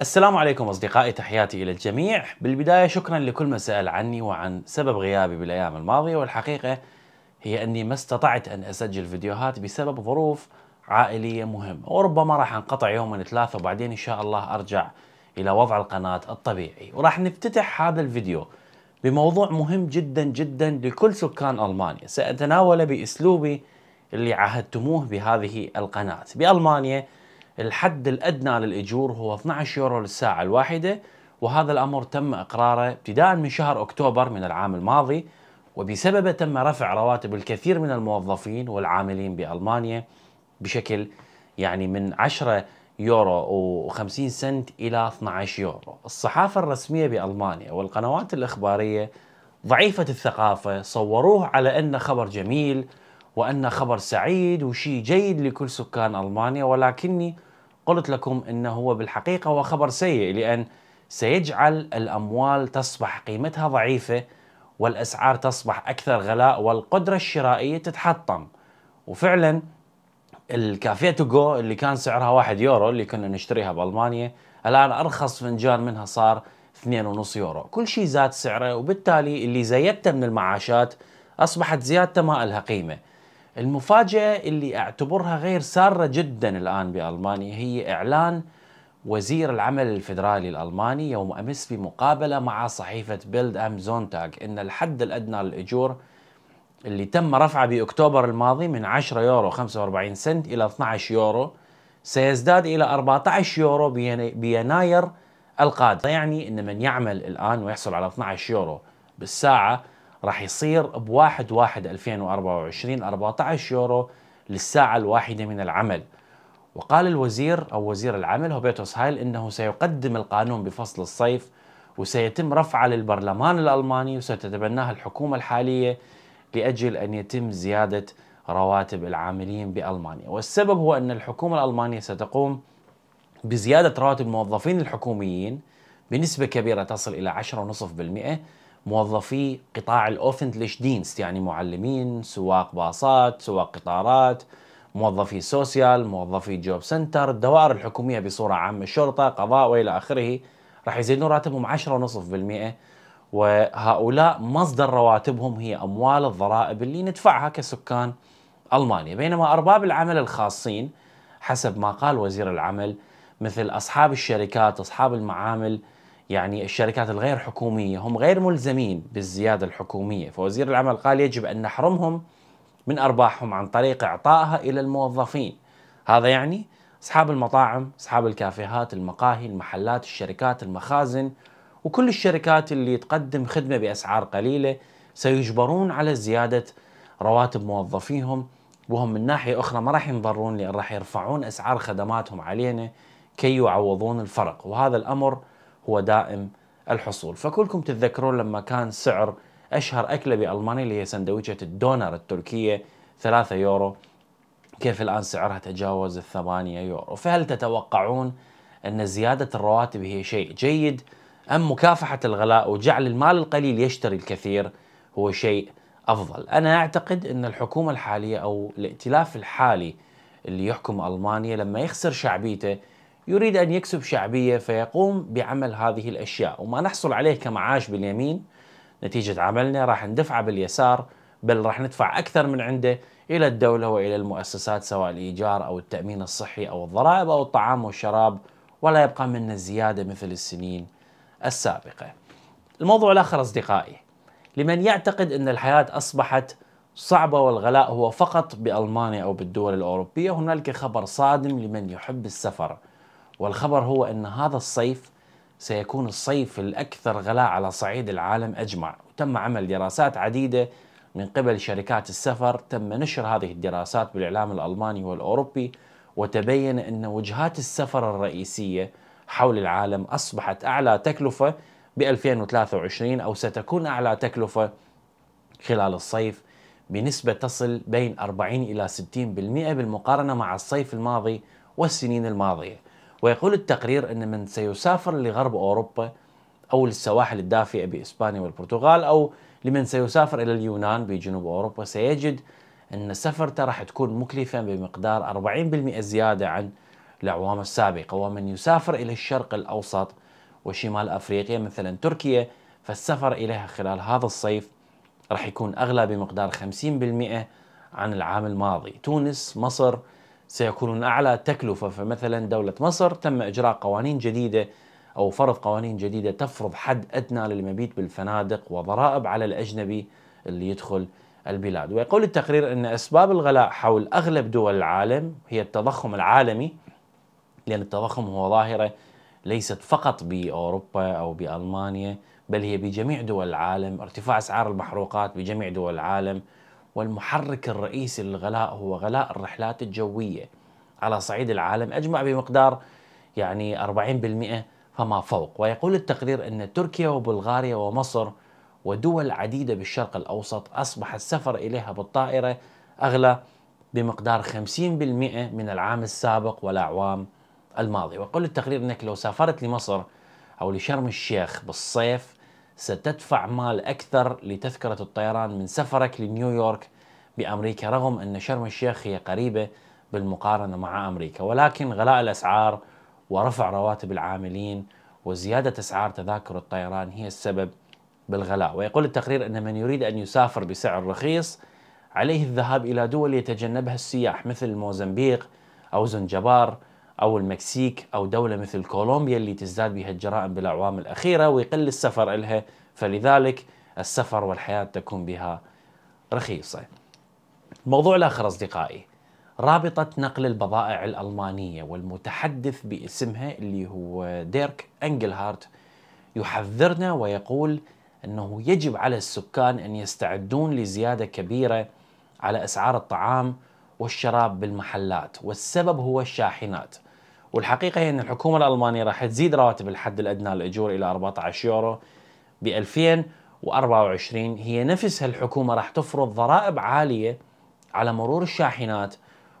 السلام عليكم أصدقائي تحياتي إلى الجميع بالبداية شكرا لكل من سأل عني وعن سبب غيابي بالأيام الماضية والحقيقة هي أني ما استطعت أن أسجل فيديوهات بسبب ظروف عائلية مهمة وربما راح أنقطع يوما ثلاثة وبعدين إن شاء الله أرجع إلى وضع القناة الطبيعي وراح نفتتح هذا الفيديو بموضوع مهم جدا جدا لكل سكان ألمانيا سأتناول بأسلوبي اللي عهدتموه بهذه القناة بألمانيا الحد الأدنى للأجور هو 12 يورو للساعة الواحدة وهذا الأمر تم إقراره ابتداء من شهر أكتوبر من العام الماضي وبسببه تم رفع رواتب الكثير من الموظفين والعاملين بألمانيا بشكل يعني من 10 يورو و50 سنت إلى 12 يورو الصحافة الرسمية بألمانيا والقنوات الإخبارية ضعيفة الثقافة صوروه على أنه خبر جميل وأنه خبر سعيد وشيء جيد لكل سكان ألمانيا ولكني قلت لكم أنه هو بالحقيقة هو خبر سيء لأن سيجعل الأموال تصبح قيمتها ضعيفة والأسعار تصبح أكثر غلاء والقدرة الشرائية تتحطم وفعلا الكافيه تو جو اللي كان سعرها 1 يورو اللي كنا نشتريها بالمانيا الان ارخص فنجان منها صار 2.5 يورو كل شيء زاد سعره وبالتالي اللي زيدته من المعاشات اصبحت زيادته ما لها قيمه المفاجأة اللي أعتبرها غير سارة جدا الآن بألمانيا هي إعلان وزير العمل الفيدرالي الألماني يوم أمس في مقابلة مع صحيفة بيلد أم زونتاج أن الحد الأدنى للأجور اللي تم رفعه بأكتوبر الماضي من 10 يورو 45 سنت إلى 12 يورو سيزداد إلى 14 يورو بيناير القادم يعني أن من يعمل الآن ويحصل على 12 يورو بالساعة راح يصير ب 1 1 2024 14 يورو للساعة الواحدة من العمل وقال الوزير أو وزير العمل هوبيتوس هايل إنه سيقدم القانون بفصل الصيف وسيتم رفعه للبرلمان الألماني وستتبناها الحكومة الحالية لأجل أن يتم زيادة رواتب العاملين بألمانيا والسبب هو أن الحكومة الألمانية ستقوم بزيادة رواتب الموظفين الحكوميين بنسبة كبيرة تصل إلى 10.5% موظفي قطاع الاوفنت دينست يعني معلمين سواق باصات سواق قطارات موظفي سوسيال موظفي جوب سنتر الدوائر الحكومية بصورة عامة الشرطة قضاء وإلى آخره راح يزيدون راتبهم 10.5% وهؤلاء مصدر رواتبهم هي أموال الضرائب اللي ندفعها كسكان ألمانيا بينما أرباب العمل الخاصين حسب ما قال وزير العمل مثل أصحاب الشركات أصحاب المعامل يعني الشركات الغير حكومية هم غير ملزمين بالزيادة الحكومية فوزير العمل قال يجب أن نحرمهم من أرباحهم عن طريق إعطائها إلى الموظفين هذا يعني أصحاب المطاعم أصحاب الكافيهات المقاهي المحلات الشركات المخازن وكل الشركات اللي تقدم خدمة بأسعار قليلة سيجبرون على زيادة رواتب موظفيهم وهم من ناحية أخرى ما راح ينضرون لأن راح يرفعون أسعار خدماتهم علينا كي يعوضون الفرق وهذا الأمر هو دائم الحصول فكلكم تتذكرون لما كان سعر أشهر أكلة بألمانيا اللي هي سندويشة الدونر التركية 3 يورو كيف الآن سعرها تجاوز الثمانية يورو فهل تتوقعون أن زيادة الرواتب هي شيء جيد أم مكافحة الغلاء وجعل المال القليل يشتري الكثير هو شيء أفضل أنا أعتقد أن الحكومة الحالية أو الائتلاف الحالي اللي يحكم ألمانيا لما يخسر شعبيته يريد أن يكسب شعبية فيقوم بعمل هذه الأشياء وما نحصل عليه كمعاش باليمين نتيجة عملنا راح ندفعه باليسار بل راح ندفع أكثر من عنده إلى الدولة وإلى المؤسسات سواء الإيجار أو التأمين الصحي أو الضرائب أو الطعام والشراب ولا يبقى منا الزيادة مثل السنين السابقة الموضوع الآخر أصدقائي لمن يعتقد أن الحياة أصبحت صعبة والغلاء هو فقط بألمانيا أو بالدول الأوروبية هنالك خبر صادم لمن يحب السفر والخبر هو أن هذا الصيف سيكون الصيف الأكثر غلاء على صعيد العالم أجمع وتم عمل دراسات عديدة من قبل شركات السفر تم نشر هذه الدراسات بالإعلام الألماني والأوروبي وتبين أن وجهات السفر الرئيسية حول العالم أصبحت أعلى تكلفة ب 2023 أو ستكون أعلى تكلفة خلال الصيف بنسبة تصل بين 40 إلى 60% بالمقارنة مع الصيف الماضي والسنين الماضية ويقول التقرير أن من سيسافر لغرب أوروبا أو للسواحل الدافئة بإسبانيا والبرتغال أو لمن سيسافر إلى اليونان بجنوب أوروبا سيجد أن سفرته راح تكون مكلفة بمقدار 40% زيادة عن الأعوام السابقة ومن يسافر إلى الشرق الأوسط وشمال أفريقيا مثلا تركيا فالسفر إليها خلال هذا الصيف راح يكون أغلى بمقدار 50% عن العام الماضي تونس مصر سيكونون أعلى تكلفة فمثلا دولة مصر تم إجراء قوانين جديدة أو فرض قوانين جديدة تفرض حد أدنى للمبيت بالفنادق وضرائب على الأجنبي اللي يدخل البلاد ويقول التقرير أن أسباب الغلاء حول أغلب دول العالم هي التضخم العالمي لأن التضخم هو ظاهرة ليست فقط بأوروبا أو بألمانيا بل هي بجميع دول العالم ارتفاع أسعار المحروقات بجميع دول العالم والمحرك الرئيسي للغلاء هو غلاء الرحلات الجوية على صعيد العالم أجمع بمقدار يعني 40% فما فوق ويقول التقرير أن تركيا وبلغاريا ومصر ودول عديدة بالشرق الأوسط أصبح السفر إليها بالطائرة أغلى بمقدار 50% من العام السابق والأعوام الماضية ويقول التقرير أنك لو سافرت لمصر أو لشرم الشيخ بالصيف ستدفع مال أكثر لتذكرة الطيران من سفرك لنيويورك بأمريكا رغم أن شرم الشيخ هي قريبة بالمقارنة مع أمريكا ولكن غلاء الأسعار ورفع رواتب العاملين وزيادة أسعار تذاكر الطيران هي السبب بالغلاء ويقول التقرير أن من يريد أن يسافر بسعر رخيص عليه الذهاب إلى دول يتجنبها السياح مثل موزمبيق أو زنجبار أو المكسيك أو دولة مثل كولومبيا اللي تزداد بها الجرائم بالأعوام الأخيرة ويقل السفر إلها فلذلك السفر والحياة تكون بها رخيصة الموضوع الآخر أصدقائي رابطة نقل البضائع الألمانية والمتحدث باسمها اللي هو ديرك أنجلهارت يحذرنا ويقول أنه يجب على السكان أن يستعدون لزيادة كبيرة على أسعار الطعام والشراب بالمحلات والسبب هو الشاحنات والحقيقه هي ان الحكومه الالمانيه راح تزيد راتب الحد الادنى للاجور الى 14 يورو ب 2024 هي نفسها الحكومه راح تفرض ضرائب عاليه على مرور الشاحنات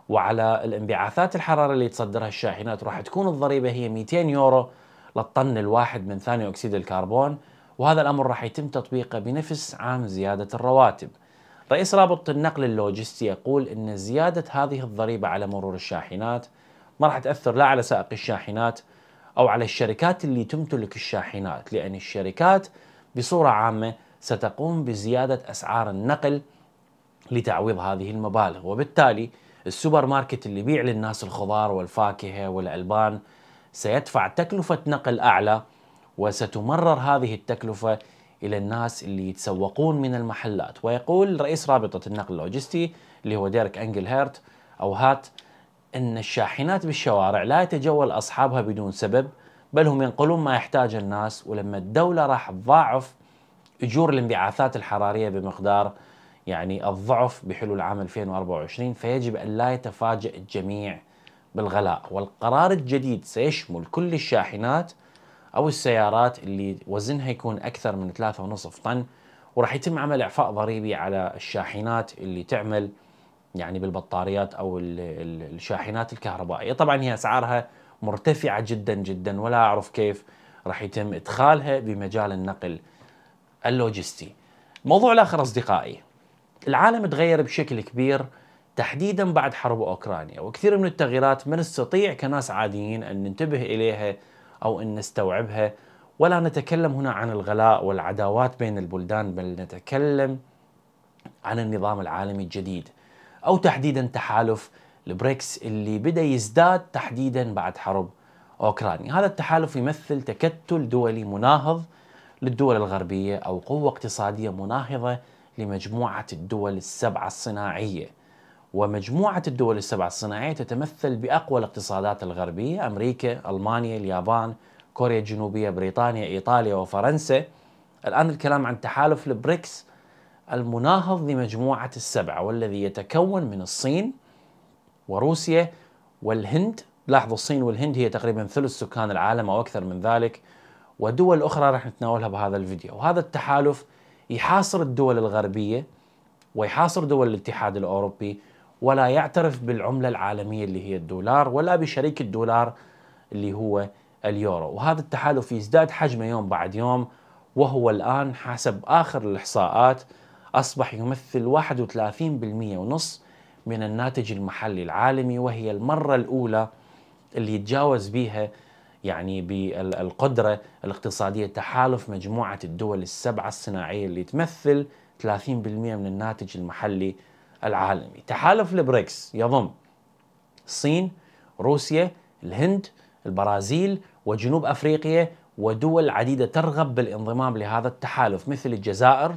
وعلى الانبعاثات الحراره اللي تصدرها الشاحنات راح تكون الضريبه هي 200 يورو للطن الواحد من ثاني اكسيد الكربون وهذا الامر راح يتم تطبيقه بنفس عام زياده الرواتب. رئيس رابطه النقل اللوجستي يقول ان زياده هذه الضريبه على مرور الشاحنات ما راح تاثر لا على سائق الشاحنات او على الشركات اللي تمتلك الشاحنات لان الشركات بصوره عامه ستقوم بزياده اسعار النقل لتعويض هذه المبالغ وبالتالي السوبر ماركت اللي يبيع للناس الخضار والفاكهه والالبان سيدفع تكلفه نقل اعلى وستمرر هذه التكلفه الى الناس اللي يتسوقون من المحلات ويقول رئيس رابطه النقل اللوجستي اللي هو ديريك انجل هيرت او هات أن الشاحنات بالشوارع لا يتجول أصحابها بدون سبب بل هم ينقلون ما يحتاج الناس ولما الدولة راح تضاعف أجور الانبعاثات الحرارية بمقدار يعني الضعف بحلول عام 2024 فيجب أن لا يتفاجأ الجميع بالغلاء والقرار الجديد سيشمل كل الشاحنات أو السيارات اللي وزنها يكون أكثر من 3.5 طن وراح يتم عمل إعفاء ضريبي على الشاحنات اللي تعمل يعني بالبطاريات او الشاحنات الكهربائيه طبعا هي اسعارها مرتفعه جدا جدا ولا اعرف كيف راح يتم ادخالها بمجال النقل اللوجستي موضوع الاخر اصدقائي العالم تغير بشكل كبير تحديدا بعد حرب اوكرانيا وكثير من التغييرات ما نستطيع كناس عاديين ان ننتبه اليها او ان نستوعبها ولا نتكلم هنا عن الغلاء والعداوات بين البلدان بل نتكلم عن النظام العالمي الجديد أو تحديدا تحالف البريكس اللي بدأ يزداد تحديدا بعد حرب أوكرانيا هذا التحالف يمثل تكتل دولي مناهض للدول الغربية أو قوة اقتصادية مناهضة لمجموعة الدول السبعة الصناعية ومجموعة الدول السبعة الصناعية تتمثل بأقوى الاقتصادات الغربية أمريكا، ألمانيا، اليابان، كوريا الجنوبية، بريطانيا، إيطاليا وفرنسا الآن الكلام عن تحالف البريكس المناهض لمجموعة السبعة والذي يتكون من الصين وروسيا والهند لاحظوا الصين والهند هي تقريبا ثلث سكان العالم أو أكثر من ذلك ودول أخرى راح نتناولها بهذا الفيديو وهذا التحالف يحاصر الدول الغربية ويحاصر دول الاتحاد الأوروبي ولا يعترف بالعملة العالمية اللي هي الدولار ولا بشريك الدولار اللي هو اليورو وهذا التحالف يزداد حجمه يوم بعد يوم وهو الآن حسب آخر الإحصاءات أصبح يمثل 31% ونص من الناتج المحلي العالمي وهي المرة الأولى اللي يتجاوز بها يعني بالقدرة الاقتصادية تحالف مجموعة الدول السبعة الصناعية اللي تمثل 30% من الناتج المحلي العالمي تحالف البريكس يضم الصين روسيا الهند البرازيل وجنوب أفريقيا ودول عديدة ترغب بالانضمام لهذا التحالف مثل الجزائر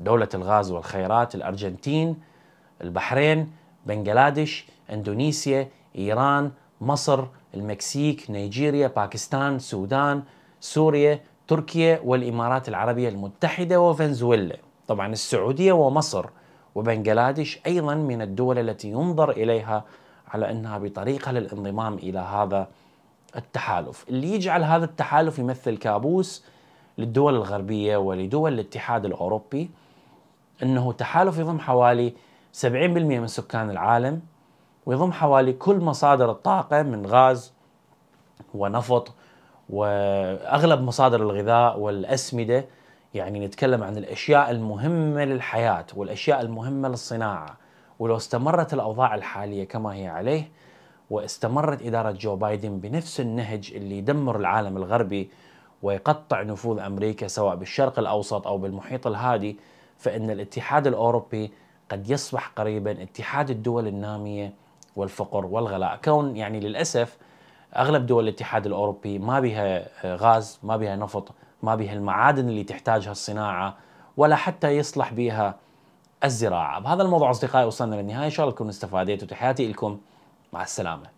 دولة الغاز والخيرات الأرجنتين البحرين بنغلاديش اندونيسيا ايران مصر المكسيك نيجيريا باكستان السودان سوريا تركيا والامارات العربيه المتحده وفنزويلا طبعا السعوديه ومصر وبنغلاديش ايضا من الدول التي ينظر اليها على انها بطريقه للانضمام الى هذا التحالف اللي يجعل هذا التحالف يمثل كابوس للدول الغربيه ولدول الاتحاد الاوروبي انه تحالف يضم حوالي 70% من سكان العالم ويضم حوالي كل مصادر الطاقه من غاز ونفط واغلب مصادر الغذاء والاسمده يعني نتكلم عن الاشياء المهمه للحياه والاشياء المهمه للصناعه ولو استمرت الاوضاع الحاليه كما هي عليه واستمرت اداره جو بايدن بنفس النهج اللي يدمر العالم الغربي ويقطع نفوذ امريكا سواء بالشرق الاوسط او بالمحيط الهادي فإن الاتحاد الأوروبي قد يصبح قريبا اتحاد الدول النامية والفقر والغلاء كون يعني للأسف أغلب دول الاتحاد الأوروبي ما بها غاز ما بها نفط ما بها المعادن اللي تحتاجها الصناعة ولا حتى يصلح بها الزراعة بهذا الموضوع أصدقائي وصلنا للنهاية إن شاء الله تكونوا استفاديتوا تحياتي لكم مع السلامة